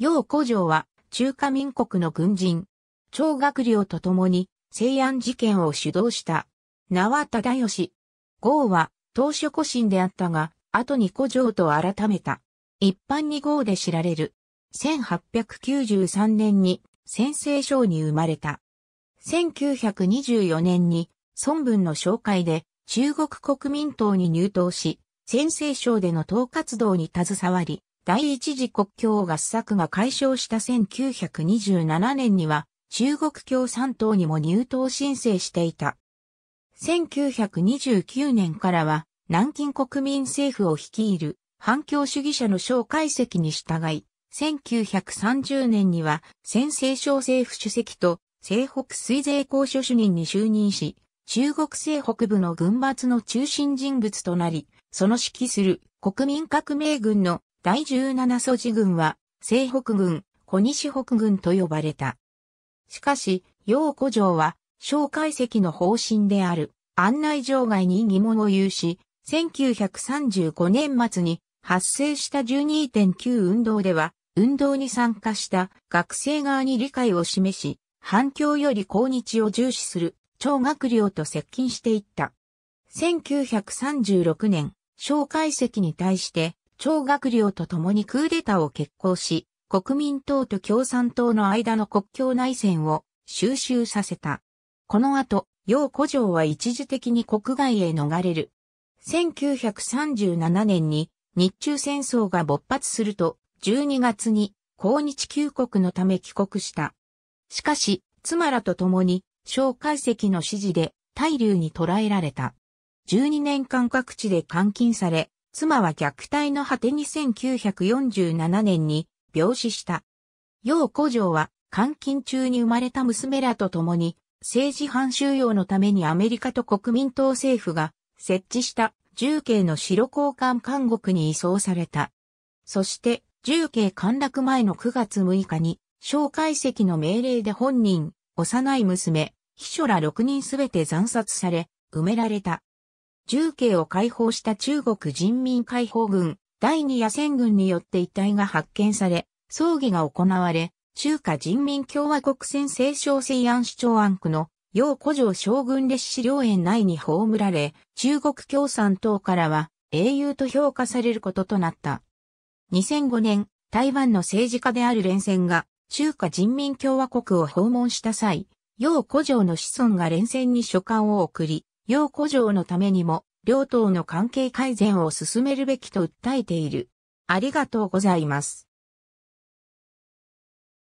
楊古城は中華民国の軍人、張学良と共に西安事件を主導した、名は忠義。豪は当初古心であったが、後に古城と改めた。一般に豪で知られる。1893年に先制省に生まれた。1924年に孫文の紹介で中国国民党に入党し、先制省での党活動に携わり、第一次国境合作が解消した1927年には、中国共産党にも入党申請していた。1929年からは、南京国民政府を率いる反共主義者の小解析に従い、1930年には先西省政府主席と西北水税公所主任に就任し、中国西北部の軍閥の中心人物となり、その指揮する国民革命軍の第17素地軍は、西北軍、小西北軍と呼ばれた。しかし、陽古城は、蒋介石の方針である、案内場外に疑問を有し、1935年末に発生した12.9運動では、運動に参加した学生側に理解を示し、反響より抗日を重視する超学寮と接近していった。1936年、蒋介石に対して超学寮と共にクーデターを決行し、国民党と共産党の間の国境内戦を収集させた。この後、楊古城は一時的に国外へ逃れる。1937年に日中戦争が勃発すると、12月に抗日休国のため帰国した。しかし、妻らと共に、蒋介石の指示で、大流に捕らえられた。12年間各地で監禁され、妻は虐待の果てに1947年に病死した。陽古城は監禁中に生まれた娘らと共に政治犯収容のためにアメリカと国民党政府が設置した重慶の白交換監獄に移送された。そして重慶陥落前の9月6日に蒋介石の命令で本人、幼い娘、秘書ら6人すべて惨殺され、埋められた。重慶を解放した中国人民解放軍第二野戦軍によって遺体が発見され、葬儀が行われ、中華人民共和国戦政省西安市長安区の楊古城将軍列史陵園内に葬られ、中国共産党からは英雄と評価されることとなった。2005年、台湾の政治家である連戦が中華人民共和国を訪問した際、楊古城の子孫が連戦に書簡を送り、要古城のためにも、両党の関係改善を進めるべきと訴えている。ありがとうございます。